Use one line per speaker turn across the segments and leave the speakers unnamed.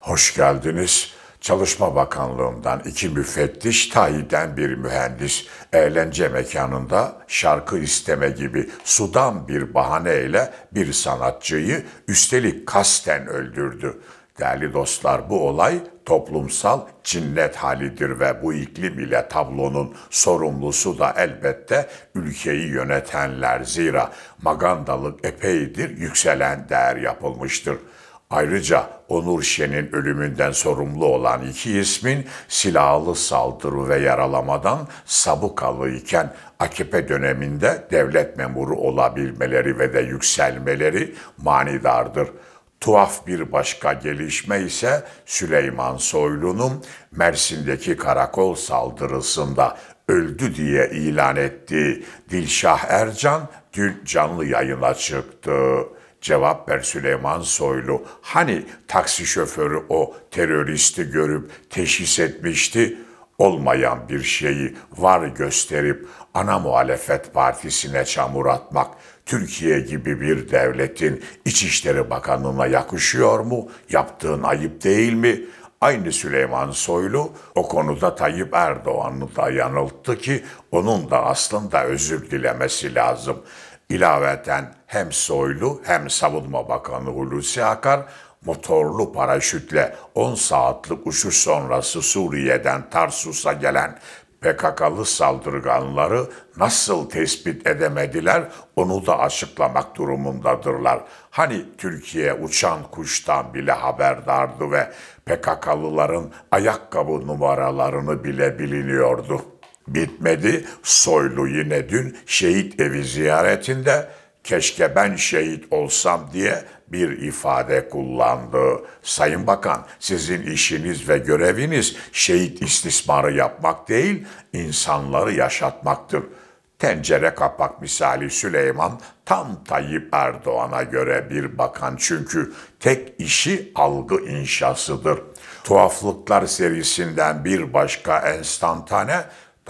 Hoş geldiniz. Çalışma Bakanlığından iki müfettiş, Tayyip'ten bir mühendis, eğlence mekanında şarkı isteme gibi sudan bir bahaneyle bir sanatçıyı üstelik kasten öldürdü. Değerli dostlar bu olay toplumsal cinnet halidir ve bu iklim ile tablonun sorumlusu da elbette ülkeyi yönetenler zira magandalık epeydir yükselen değer yapılmıştır.'' Ayrıca Onur Şen'in ölümünden sorumlu olan iki ismin silahlı saldırı ve yaralamadan sabukalı iken AKP döneminde devlet memuru olabilmeleri ve de yükselmeleri manidardır. Tuhaf bir başka gelişme ise Süleyman Soylu'nun Mersin'deki karakol saldırısında öldü diye ilan ettiği Dilşah Ercan dün canlı yayına çıktı. Cevap ver Süleyman Soylu. Hani taksi şoförü o teröristi görüp teşhis etmişti? Olmayan bir şeyi var gösterip ana muhalefet partisine çamur atmak Türkiye gibi bir devletin İçişleri Bakanlığı'na yakışıyor mu? Yaptığın ayıp değil mi?'' Aynı Süleyman Soylu o konuda Tayyip Erdoğan'ı da yanılttı ki onun da aslında özür dilemesi lazım. İlaveten hem Soylu hem Savunma Bakanı Hulusi Akar motorlu paraşütle 10 saatlik uçuş sonrası Suriye'den Tarsus'a gelen PKK'lı saldırganları nasıl tespit edemediler onu da açıklamak durumundadırlar. Hani Türkiye uçan kuştan bile haberdardı ve PKK'lıların ayakkabı numaralarını bile biliniyordu. Bitmedi. Soylu yine dün şehit evi ziyaretinde keşke ben şehit olsam diye bir ifade kullandı. Sayın Bakan, sizin işiniz ve göreviniz şehit istismarı yapmak değil, insanları yaşatmaktır. Tencere kapak misali Süleyman tam Tayyip Erdoğan'a göre bir bakan çünkü tek işi algı inşasıdır. Tuhaflıklar serisinden bir başka enstantane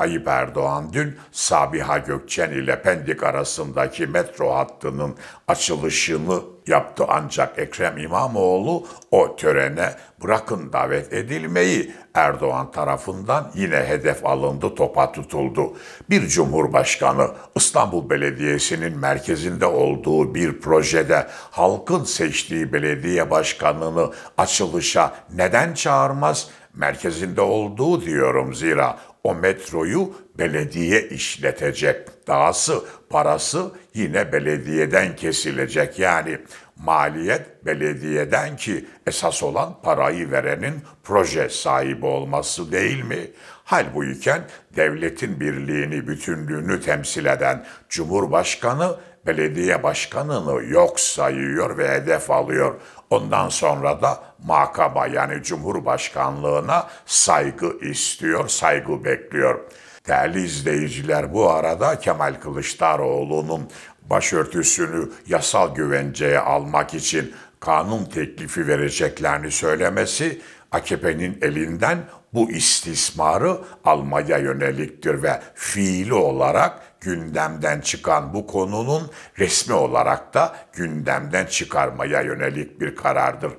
Tayyip Erdoğan dün Sabiha Gökçen ile Pendik arasındaki metro hattının açılışını yaptı ancak Ekrem İmamoğlu o törene bırakın davet edilmeyi Erdoğan tarafından yine hedef alındı, topa tutuldu. Bir cumhurbaşkanı İstanbul Belediyesi'nin merkezinde olduğu bir projede halkın seçtiği belediye başkanını açılışa neden çağırmaz? merkezinde olduğu diyorum zira o metroyu belediye işletecek. Dahası parası yine belediyeden kesilecek. Yani maliyet belediyeden ki esas olan parayı verenin proje sahibi olması değil mi? Hal bu iken devletin birliğini, bütünlüğünü temsil eden Cumhurbaşkanı belediye başkanını yok sayıyor ve hedef alıyor. Ondan sonra da makama yani Cumhurbaşkanlığına saygı istiyor, saygı bekliyor. Değerli izleyiciler bu arada Kemal Kılıçdaroğlu'nun başörtüsünü yasal güvenceye almak için kanun teklifi vereceklerini söylemesi AKP'nin elinden bu istismarı almaya yöneliktir ve fiili olarak gündemden çıkan bu konunun resmi olarak da gündemden çıkarmaya yönelik bir karardır.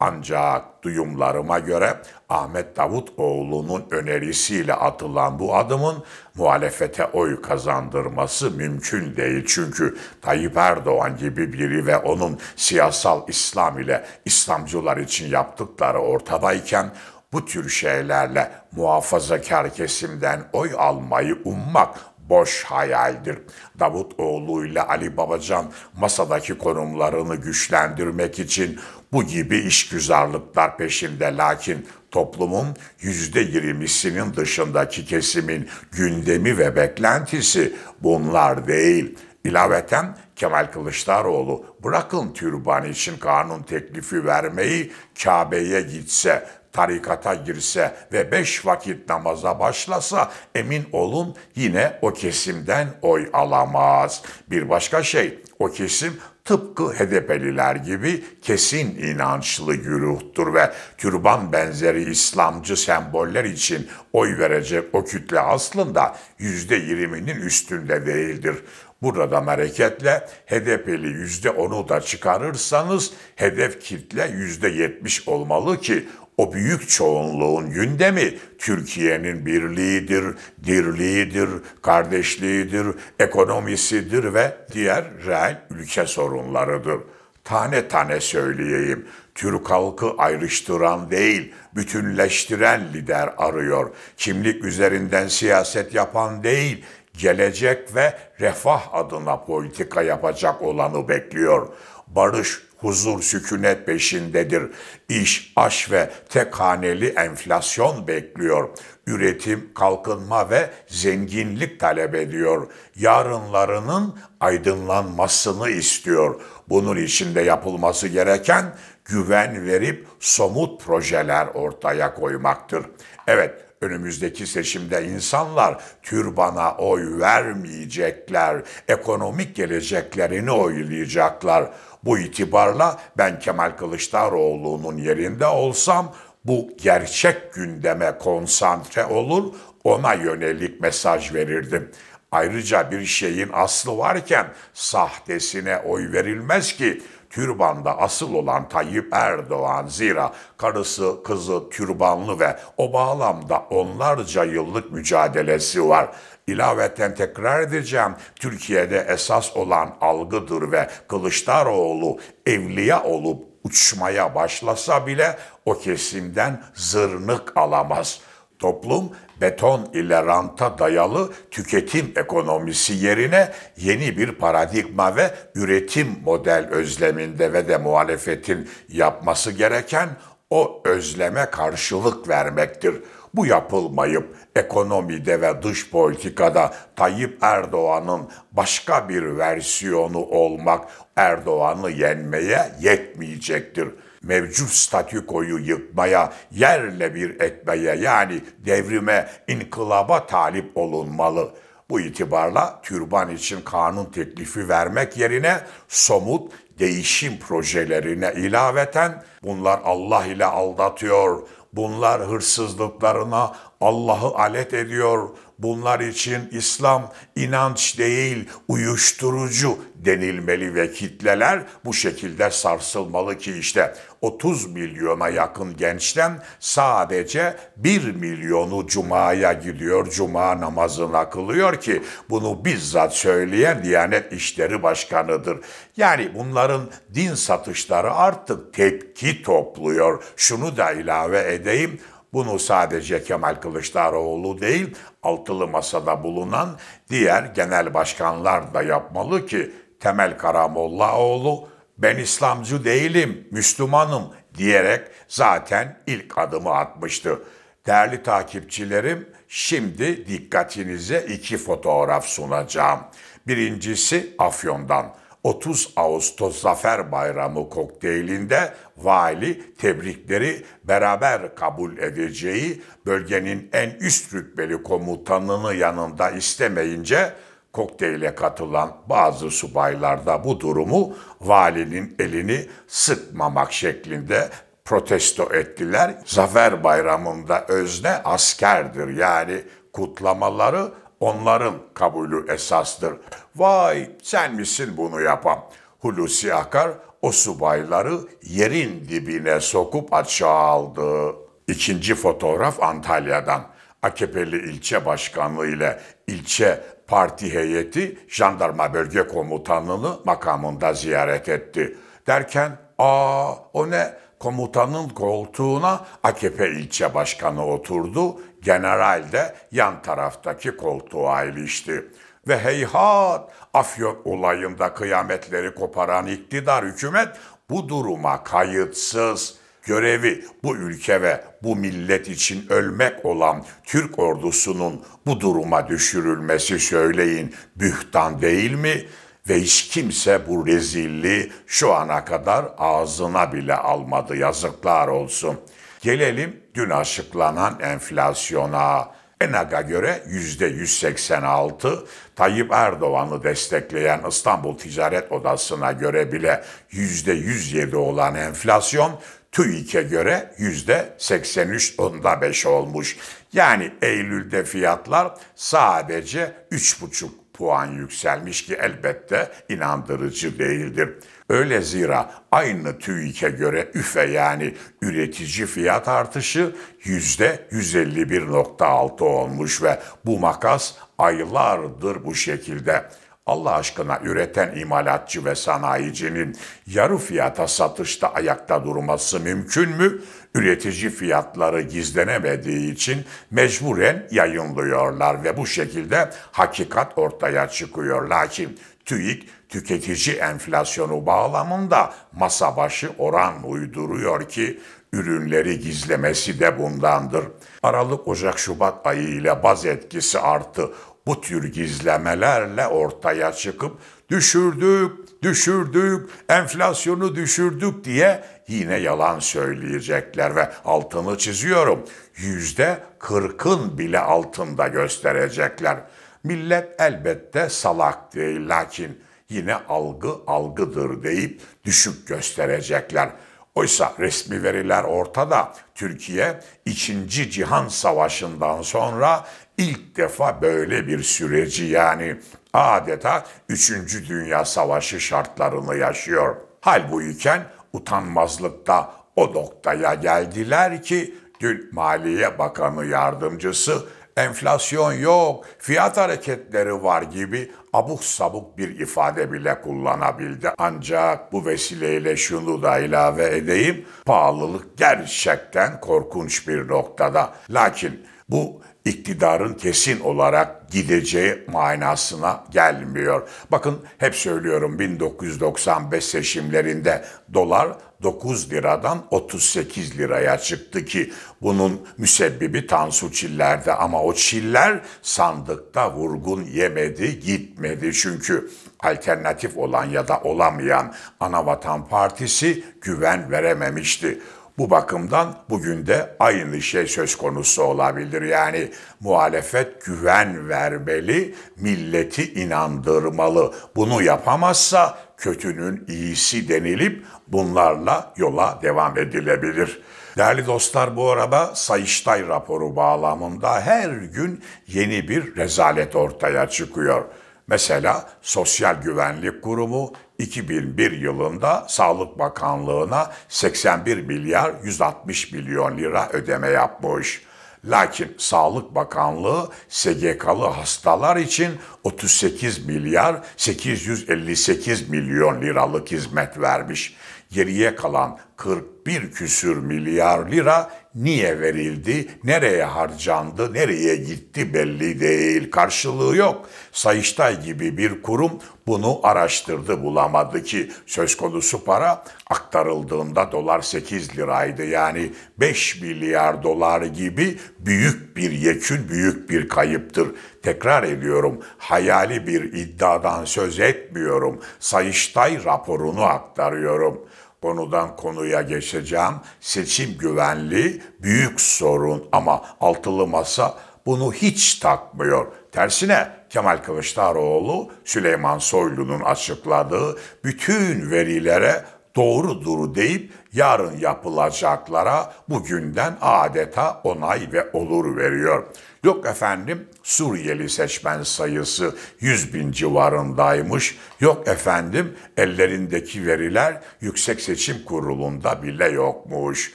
Ancak duyumlarıma göre Ahmet Davutoğlu'nun önerisiyle atılan bu adımın muhalefete oy kazandırması mümkün değil. Çünkü Tayyip Erdoğan gibi biri ve onun siyasal İslam ile İslamcılar için yaptıkları ortadayken bu tür şeylerle muhafazakar kesimden oy almayı ummak boş hayaldir. Davutoğlu ile Ali Babacan masadaki konumlarını güçlendirmek için bu gibi işgüzarlıklar peşinde lakin toplumun yüzde yirmisinin dışındaki kesimin gündemi ve beklentisi bunlar değil. İlaveten Kemal Kılıçdaroğlu bırakın türban için kanun teklifi vermeyi Kabe'ye gitse tarikata girse ve beş vakit namaza başlasa emin olun yine o kesimden oy alamaz. Bir başka şey o kesim tıpkı HDP'liler gibi kesin inançlı güruhtur ve türban benzeri İslamcı semboller için oy verecek o kütle aslında yüzde yirminin üstünde değildir. Buradan hareketle HDP'li %10'u da çıkarırsanız hedef kitle %70 olmalı ki o büyük çoğunluğun gündemi Türkiye'nin birliğidir, dirliğidir, kardeşliğidir, ekonomisidir ve diğer reel ülke sorunlarıdır. Tane tane söyleyeyim. Türk halkı ayrıştıran değil, bütünleştiren lider arıyor. Kimlik üzerinden siyaset yapan değil, gelecek ve refah adına politika yapacak olanı bekliyor. Barış, huzur, sükunet peşindedir. İş, aş ve tek haneli enflasyon bekliyor. Üretim, kalkınma ve zenginlik talep ediyor. Yarınlarının aydınlanmasını istiyor. Bunun için de yapılması gereken güven verip somut projeler ortaya koymaktır. Evet, önümüzdeki seçimde insanlar türbana oy vermeyecekler, ekonomik geleceklerini oylayacaklar. Bu itibarla ben Kemal Kılıçdaroğlu'nun yerinde olsam bu gerçek gündeme konsantre olur, ona yönelik mesaj verirdim. Ayrıca bir şeyin aslı varken sahtesine oy verilmez ki. Türbanda asıl olan Tayyip Erdoğan zira karısı, kızı türbanlı ve o bağlamda onlarca yıllık mücadelesi var. İlaveten tekrar edeceğim, Türkiye'de esas olan algıdır ve Kılıçdaroğlu evliya olup uçmaya başlasa bile o kesimden zırnık alamaz.'' Toplum beton ile ranta dayalı tüketim ekonomisi yerine yeni bir paradigma ve üretim model özleminde ve de muhalefetin yapması gereken o özleme karşılık vermektir. Bu yapılmayıp ekonomide ve dış politikada Tayyip Erdoğan'ın başka bir versiyonu olmak Erdoğan'ı yenmeye yetmeyecektir.'' mevcut statükoyu yıkmaya, yerle bir etmeye yani devrime, inkılaba talip olunmalı. Bu itibarla türban için kanun teklifi vermek yerine somut değişim projelerine ilaveten bunlar Allah ile aldatıyor, bunlar hırsızlıklarına Allah'ı alet ediyor, Bunlar için İslam inanç değil uyuşturucu denilmeli ve kitleler bu şekilde sarsılmalı ki işte 30 milyona yakın gençten sadece 1 milyonu cumaya gidiyor, cuma namazına kılıyor ki bunu bizzat söyleyen Diyanet İşleri Başkanı'dır. Yani bunların din satışları artık tepki topluyor. Şunu da ilave edeyim. Bunu sadece Kemal Kılıçdaroğlu değil, altılı masada bulunan diğer genel başkanlar da yapmalı ki Temel Karamollaoğlu ben İslamcı değilim, Müslümanım diyerek zaten ilk adımı atmıştı. Değerli takipçilerim, şimdi dikkatinize iki fotoğraf sunacağım. Birincisi Afyon'dan. 30 Ağustos Zafer Bayramı kokteylinde vali tebrikleri beraber kabul edeceği bölgenin en üst rütbeli komutanını yanında istemeyince kokteyle katılan bazı subaylar da bu durumu valinin elini sıkmamak şeklinde protesto ettiler. Zafer Bayramı'nda özne askerdir yani kutlamaları onların kabulü esastır. Vay sen misin bunu yapan? Hulusi Akar o subayları yerin dibine sokup aşağı aldı. İkinci fotoğraf Antalya'dan. AKP'li ilçe başkanlığı ile ilçe parti heyeti jandarma bölge komutanını makamında ziyaret etti. Derken aa o ne komutanın koltuğuna AKP ilçe başkanı oturdu, general de yan taraftaki koltuğa ilişti. Ve heyhat Afyon olayında kıyametleri koparan iktidar hükümet bu duruma kayıtsız görevi bu ülke ve bu millet için ölmek olan Türk ordusunun bu duruma düşürülmesi söyleyin bühtan değil mi?'' Ve hiç kimse bu rezilliği şu ana kadar ağzına bile almadı yazıklar olsun. Gelelim dün açıklanan enflasyona. ENAG'a göre %186, Tayyip Erdoğan'ı destekleyen İstanbul Ticaret Odası'na göre bile %107 olan enflasyon TÜİK'e göre %83.5 olmuş. Yani Eylül'de fiyatlar sadece 3,5 puan yükselmiş ki elbette inandırıcı değildir. Öyle zira aynı TÜİK'e göre üfe yani üretici fiyat artışı %151.6 olmuş ve bu makas aylardır bu şekilde. Allah aşkına üreten imalatçı ve sanayicinin yarı fiyata satışta ayakta durması mümkün mü? üretici fiyatları gizlenemediği için mecburen yayınlıyorlar ve bu şekilde hakikat ortaya çıkıyor. Lakin TÜİK tüketici enflasyonu bağlamında masa başı oran uyduruyor ki ürünleri gizlemesi de bundandır. Aralık, Ocak, Şubat ayı ile baz etkisi arttı. Bu tür gizlemelerle ortaya çıkıp düşürdük düşürdük, enflasyonu düşürdük diye yine yalan söyleyecekler ve altını çiziyorum. Yüzde kırkın bile altında gösterecekler. Millet elbette salak değil lakin yine algı algıdır deyip düşük gösterecekler. Oysa resmi veriler ortada. Türkiye 2. Cihan Savaşı'ndan sonra ilk defa böyle bir süreci yani adeta 3. Dünya Savaşı şartlarını yaşıyor. Halbuyken utanmazlıkta o noktaya geldiler ki dün Maliye Bakanı yardımcısı enflasyon yok, fiyat hareketleri var gibi abuk sabuk bir ifade bile kullanabildi. Ancak bu vesileyle şunu da ilave edeyim. Pahalılık gerçekten korkunç bir noktada. Lakin bu iktidarın kesin olarak gideceği manasına gelmiyor. Bakın hep söylüyorum 1995 seçimlerinde dolar 9 liradan 38 liraya çıktı ki bunun müsebbibi Tansu Çiller'de ama o Çiller sandıkta vurgun yemedi gitmedi çünkü alternatif olan ya da olamayan Anavatan Partisi güven verememişti. Bu bakımdan bugün de aynı şey söz konusu olabilir. Yani muhalefet güven vermeli, milleti inandırmalı. Bunu yapamazsa kötünün iyisi denilip bunlarla yola devam edilebilir. Değerli dostlar bu araba Sayıştay raporu bağlamında her gün yeni bir rezalet ortaya çıkıyor. Mesela Sosyal Güvenlik Kurumu 2001 yılında Sağlık Bakanlığı'na 81 milyar 160 milyon lira ödeme yapmış. Lakin Sağlık Bakanlığı SGK'lı hastalar için 38 milyar 858 milyon liralık hizmet vermiş. Geriye kalan 41 küsür milyar lira niye verildi, nereye harcandı, nereye gitti belli değil. Karşılığı yok. Sayıştay gibi bir kurum bunu araştırdı bulamadı ki söz konusu para aktarıldığında dolar 8 liraydı. Yani 5 milyar dolar gibi büyük bir yekün, büyük bir kayıptır. Tekrar ediyorum, hayali bir iddiadan söz etmiyorum. Sayıştay raporunu aktarıyorum konudan konuya geçeceğim. Seçim güvenliği büyük sorun ama altılı masa bunu hiç takmıyor. Tersine Kemal Kılıçdaroğlu Süleyman Soylu'nun açıkladığı bütün verilere doğru doğrudur deyip yarın yapılacaklara bugünden adeta onay ve olur veriyor. Yok efendim Suriyeli seçmen sayısı 100 bin civarındaymış. Yok efendim ellerindeki veriler Yüksek Seçim Kurulu'nda bile yokmuş.''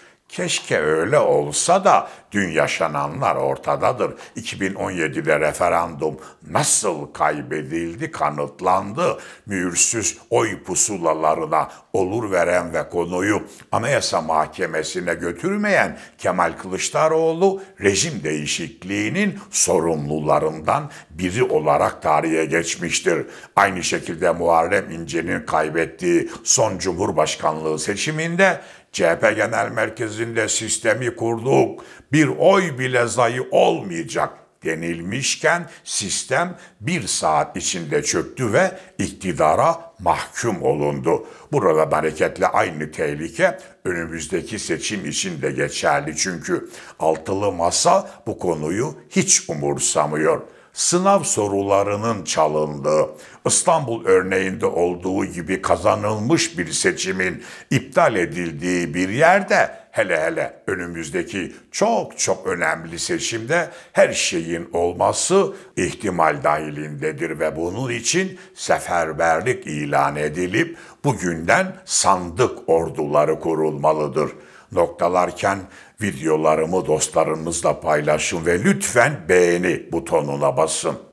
Keşke öyle olsa da dün yaşananlar ortadadır. 2017'de referandum nasıl kaybedildi kanıtlandı. Mühürsüz oy pusulalarına olur veren ve konuyu Anayasa Mahkemesi'ne götürmeyen Kemal Kılıçdaroğlu rejim değişikliğinin sorumlularından biri olarak tarihe geçmiştir. Aynı şekilde Muharrem İnce'nin kaybettiği son Cumhurbaşkanlığı seçiminde CHP Genel Merkezi'nde sistemi kurduk, bir oy bile zayı olmayacak denilmişken sistem bir saat içinde çöktü ve iktidara mahkum olundu. Burada hareketle aynı tehlike önümüzdeki seçim için de geçerli çünkü altılı masa bu konuyu hiç umursamıyor.'' sınav sorularının çalındığı, İstanbul örneğinde olduğu gibi kazanılmış bir seçimin iptal edildiği bir yerde hele hele önümüzdeki çok çok önemli seçimde her şeyin olması ihtimal dahilindedir ve bunun için seferberlik ilan edilip bugünden sandık orduları kurulmalıdır. Noktalarken Videolarımı dostlarınızla paylaşın ve lütfen beğeni butonuna basın.